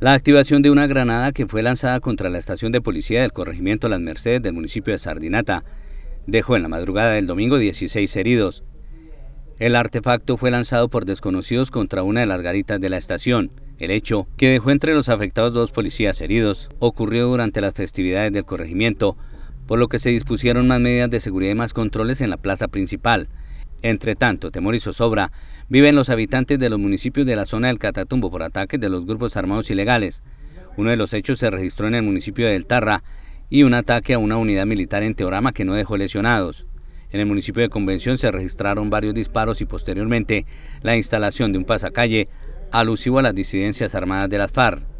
La activación de una granada que fue lanzada contra la estación de policía del corregimiento Las Mercedes del municipio de Sardinata dejó en la madrugada del domingo 16 heridos. El artefacto fue lanzado por desconocidos contra una de las garitas de la estación. El hecho, que dejó entre los afectados dos policías heridos, ocurrió durante las festividades del corregimiento, por lo que se dispusieron más medidas de seguridad y más controles en la plaza principal, entre tanto, temor y zozobra viven los habitantes de los municipios de la zona del Catatumbo por ataques de los grupos armados ilegales. Uno de los hechos se registró en el municipio de El Tarra y un ataque a una unidad militar en Teorama que no dejó lesionados. En el municipio de Convención se registraron varios disparos y posteriormente la instalación de un pasacalle alusivo a las disidencias armadas de las FARC.